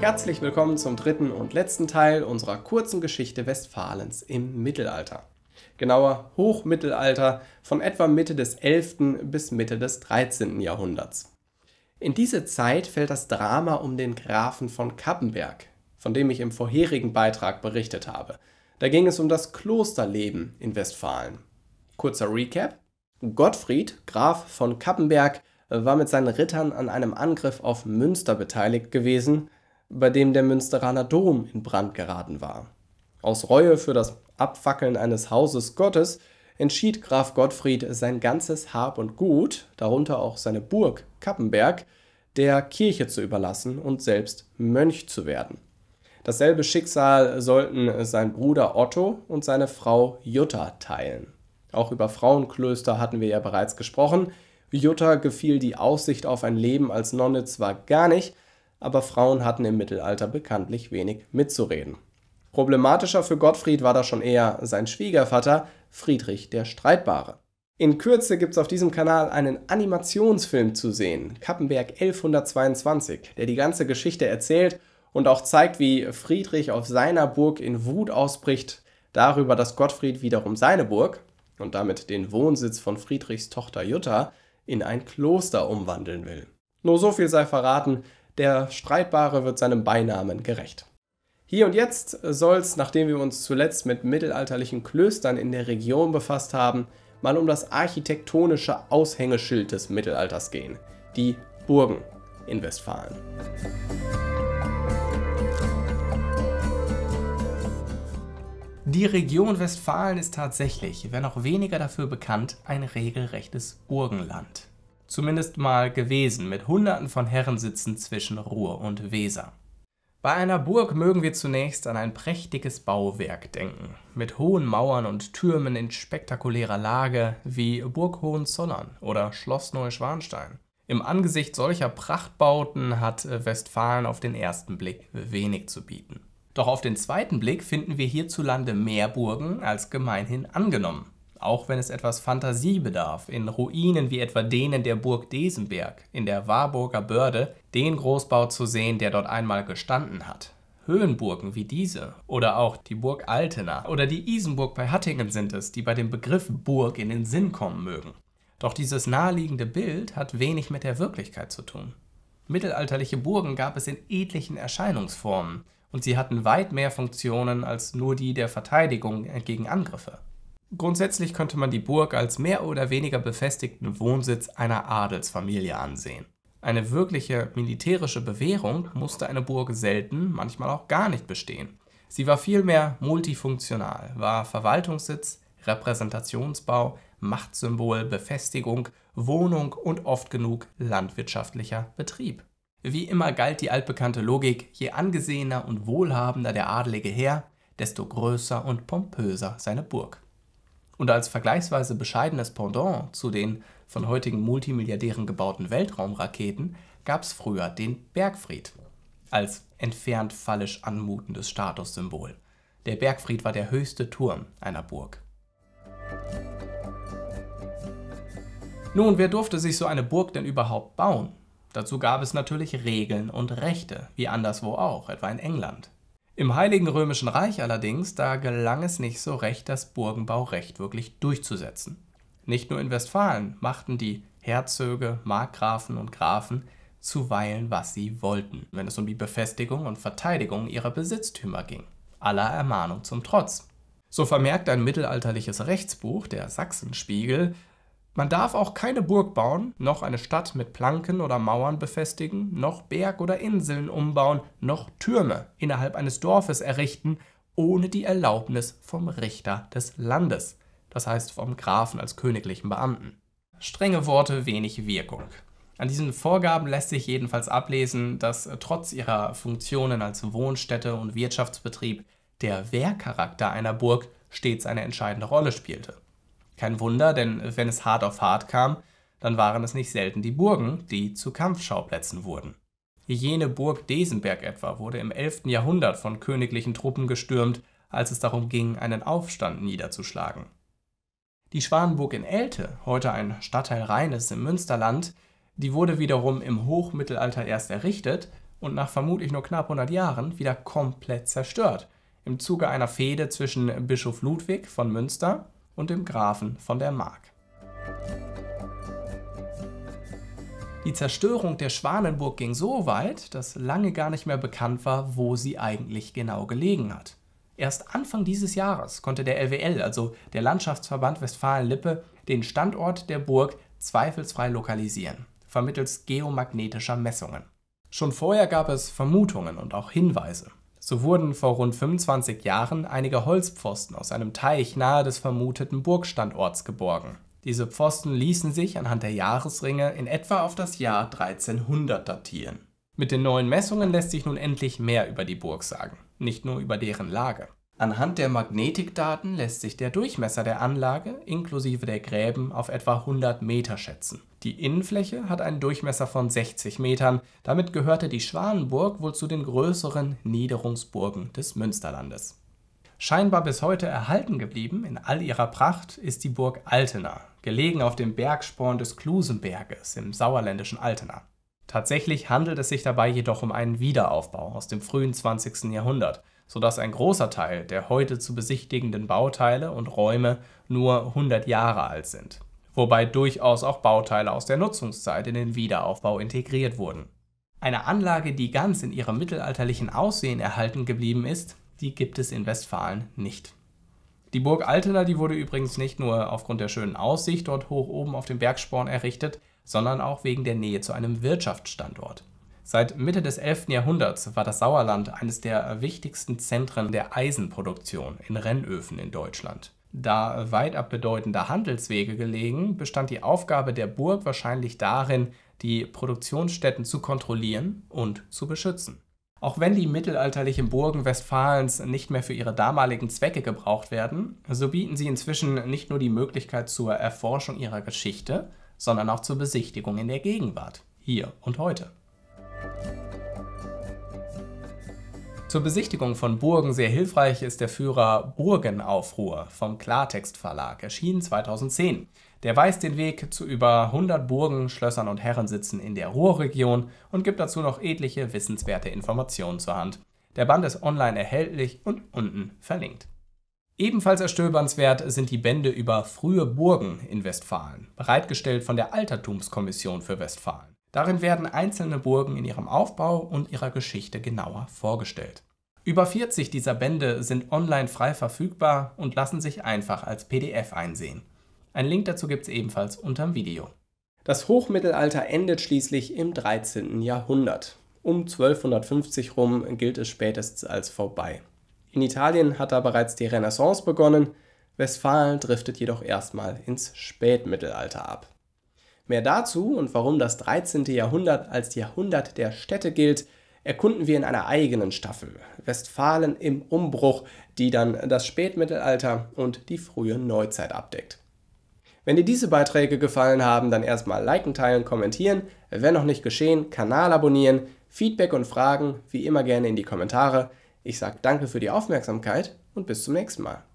Herzlich willkommen zum dritten und letzten Teil unserer kurzen Geschichte Westfalens im Mittelalter. Genauer Hochmittelalter von etwa Mitte des 11. bis Mitte des 13. Jahrhunderts. In diese Zeit fällt das Drama um den Grafen von Kappenberg, von dem ich im vorherigen Beitrag berichtet habe. Da ging es um das Klosterleben in Westfalen. Kurzer Recap. Gottfried, Graf von Kappenberg, war mit seinen Rittern an einem Angriff auf Münster beteiligt gewesen bei dem der Münsteraner Dom in Brand geraten war. Aus Reue für das Abfackeln eines Hauses Gottes entschied Graf Gottfried, sein ganzes Hab und Gut, darunter auch seine Burg Kappenberg, der Kirche zu überlassen und selbst Mönch zu werden. Dasselbe Schicksal sollten sein Bruder Otto und seine Frau Jutta teilen. Auch über Frauenklöster hatten wir ja bereits gesprochen. Jutta gefiel die Aussicht auf ein Leben als Nonne zwar gar nicht, aber Frauen hatten im Mittelalter bekanntlich wenig mitzureden. Problematischer für Gottfried war da schon eher sein Schwiegervater Friedrich der Streitbare. In Kürze gibt es auf diesem Kanal einen Animationsfilm zu sehen, Kappenberg 1122, der die ganze Geschichte erzählt und auch zeigt, wie Friedrich auf seiner Burg in Wut ausbricht darüber, dass Gottfried wiederum seine Burg und damit den Wohnsitz von Friedrichs Tochter Jutta in ein Kloster umwandeln will. Nur so viel sei verraten, der Streitbare wird seinem Beinamen gerecht. Hier und jetzt soll es, nachdem wir uns zuletzt mit mittelalterlichen Klöstern in der Region befasst haben, mal um das architektonische Aushängeschild des Mittelalters gehen, die Burgen in Westfalen. Die Region Westfalen ist tatsächlich, wenn auch weniger dafür bekannt, ein regelrechtes Burgenland zumindest mal gewesen, mit Hunderten von Herrensitzen zwischen Ruhr und Weser. Bei einer Burg mögen wir zunächst an ein prächtiges Bauwerk denken, mit hohen Mauern und Türmen in spektakulärer Lage wie Burg Hohenzollern oder Schloss Neuschwanstein. Im Angesicht solcher Prachtbauten hat Westfalen auf den ersten Blick wenig zu bieten. Doch auf den zweiten Blick finden wir hierzulande mehr Burgen als gemeinhin angenommen auch wenn es etwas Fantasie bedarf, in Ruinen wie etwa denen der Burg Desenberg in der Warburger Börde den Großbau zu sehen, der dort einmal gestanden hat. Höhenburgen wie diese oder auch die Burg Altena oder die Isenburg bei Hattingen sind es, die bei dem Begriff Burg in den Sinn kommen mögen. Doch dieses naheliegende Bild hat wenig mit der Wirklichkeit zu tun. Mittelalterliche Burgen gab es in etlichen Erscheinungsformen und sie hatten weit mehr Funktionen als nur die der Verteidigung gegen Angriffe. Grundsätzlich könnte man die Burg als mehr oder weniger befestigten Wohnsitz einer Adelsfamilie ansehen. Eine wirkliche militärische Bewährung musste eine Burg selten, manchmal auch gar nicht bestehen. Sie war vielmehr multifunktional, war Verwaltungssitz, Repräsentationsbau, Machtsymbol, Befestigung, Wohnung und oft genug landwirtschaftlicher Betrieb. Wie immer galt die altbekannte Logik, je angesehener und wohlhabender der adelige Herr, desto größer und pompöser seine Burg. Und als vergleichsweise bescheidenes Pendant zu den von heutigen Multimilliardären gebauten Weltraumraketen gab es früher den Bergfried als entfernt fallisch anmutendes Statussymbol. Der Bergfried war der höchste Turm einer Burg. Nun, wer durfte sich so eine Burg denn überhaupt bauen? Dazu gab es natürlich Regeln und Rechte, wie anderswo auch, etwa in England. Im Heiligen Römischen Reich allerdings, da gelang es nicht so recht, das Burgenbaurecht wirklich durchzusetzen. Nicht nur in Westfalen machten die Herzöge, Markgrafen und Grafen zuweilen, was sie wollten, wenn es um die Befestigung und Verteidigung ihrer Besitztümer ging, aller Ermahnung zum Trotz. So vermerkt ein mittelalterliches Rechtsbuch, der Sachsenspiegel, man darf auch keine Burg bauen, noch eine Stadt mit Planken oder Mauern befestigen, noch Berg oder Inseln umbauen, noch Türme innerhalb eines Dorfes errichten, ohne die Erlaubnis vom Richter des Landes, das heißt vom Grafen als königlichen Beamten. Strenge Worte, wenig Wirkung. An diesen Vorgaben lässt sich jedenfalls ablesen, dass äh, trotz ihrer Funktionen als Wohnstätte und Wirtschaftsbetrieb der Wehrcharakter einer Burg stets eine entscheidende Rolle spielte. Kein Wunder, denn wenn es hart auf hart kam, dann waren es nicht selten die Burgen, die zu Kampfschauplätzen wurden. Jene Burg Desenberg etwa wurde im 11. Jahrhundert von königlichen Truppen gestürmt, als es darum ging, einen Aufstand niederzuschlagen. Die Schwanenburg in Elte, heute ein Stadtteil Rheines im Münsterland, die wurde wiederum im Hochmittelalter erst errichtet und nach vermutlich nur knapp 100 Jahren wieder komplett zerstört, im Zuge einer Fehde zwischen Bischof Ludwig von Münster und dem Grafen von der Mark. Die Zerstörung der Schwanenburg ging so weit, dass lange gar nicht mehr bekannt war, wo sie eigentlich genau gelegen hat. Erst Anfang dieses Jahres konnte der LWL, also der Landschaftsverband Westfalen-Lippe, den Standort der Burg zweifelsfrei lokalisieren, vermittels geomagnetischer Messungen. Schon vorher gab es Vermutungen und auch Hinweise. So wurden vor rund 25 Jahren einige Holzpfosten aus einem Teich nahe des vermuteten Burgstandorts geborgen. Diese Pfosten ließen sich anhand der Jahresringe in etwa auf das Jahr 1300 datieren. Mit den neuen Messungen lässt sich nun endlich mehr über die Burg sagen, nicht nur über deren Lage. Anhand der Magnetikdaten lässt sich der Durchmesser der Anlage inklusive der Gräben auf etwa 100 Meter schätzen. Die Innenfläche hat einen Durchmesser von 60 Metern, damit gehörte die Schwanenburg wohl zu den größeren Niederungsburgen des Münsterlandes. Scheinbar bis heute erhalten geblieben in all ihrer Pracht ist die Burg Altena, gelegen auf dem Bergsporn des Klusenberges im sauerländischen Altena. Tatsächlich handelt es sich dabei jedoch um einen Wiederaufbau aus dem frühen 20. Jahrhundert – sodass ein großer Teil der heute zu besichtigenden Bauteile und Räume nur 100 Jahre alt sind, wobei durchaus auch Bauteile aus der Nutzungszeit in den Wiederaufbau integriert wurden. Eine Anlage, die ganz in ihrem mittelalterlichen Aussehen erhalten geblieben ist, die gibt es in Westfalen nicht. Die Burg Altena, die wurde übrigens nicht nur aufgrund der schönen Aussicht dort hoch oben auf dem Bergsporn errichtet, sondern auch wegen der Nähe zu einem Wirtschaftsstandort. Seit Mitte des 11. Jahrhunderts war das Sauerland eines der wichtigsten Zentren der Eisenproduktion in Rennöfen in Deutschland. Da weit abbedeutende Handelswege gelegen, bestand die Aufgabe der Burg wahrscheinlich darin, die Produktionsstätten zu kontrollieren und zu beschützen. Auch wenn die mittelalterlichen Burgen Westfalens nicht mehr für ihre damaligen Zwecke gebraucht werden, so bieten sie inzwischen nicht nur die Möglichkeit zur Erforschung ihrer Geschichte, sondern auch zur Besichtigung in der Gegenwart, hier und heute. Zur Besichtigung von Burgen sehr hilfreich ist der Führer Burgenaufruhr vom Klartext Verlag, erschienen 2010. Der weist den Weg zu über 100 Burgen, Schlössern und Herrensitzen in der Ruhrregion und gibt dazu noch etliche wissenswerte Informationen zur Hand. Der Band ist online erhältlich und unten verlinkt. Ebenfalls erstöbernswert sind die Bände über frühe Burgen in Westfalen, bereitgestellt von der Altertumskommission für Westfalen. Darin werden einzelne Burgen in ihrem Aufbau und ihrer Geschichte genauer vorgestellt. Über 40 dieser Bände sind online frei verfügbar und lassen sich einfach als PDF einsehen. Ein Link dazu gibt es ebenfalls unterm Video. Das Hochmittelalter endet schließlich im 13. Jahrhundert. Um 1250 rum gilt es spätestens als vorbei. In Italien hat da bereits die Renaissance begonnen, Westfalen driftet jedoch erstmal ins Spätmittelalter ab. Mehr dazu und warum das 13. Jahrhundert als Jahrhundert der Städte gilt, erkunden wir in einer eigenen Staffel. Westfalen im Umbruch, die dann das Spätmittelalter und die frühe Neuzeit abdeckt. Wenn dir diese Beiträge gefallen haben, dann erstmal liken, teilen, kommentieren. Wenn noch nicht geschehen, Kanal abonnieren. Feedback und Fragen wie immer gerne in die Kommentare. Ich sage danke für die Aufmerksamkeit und bis zum nächsten Mal.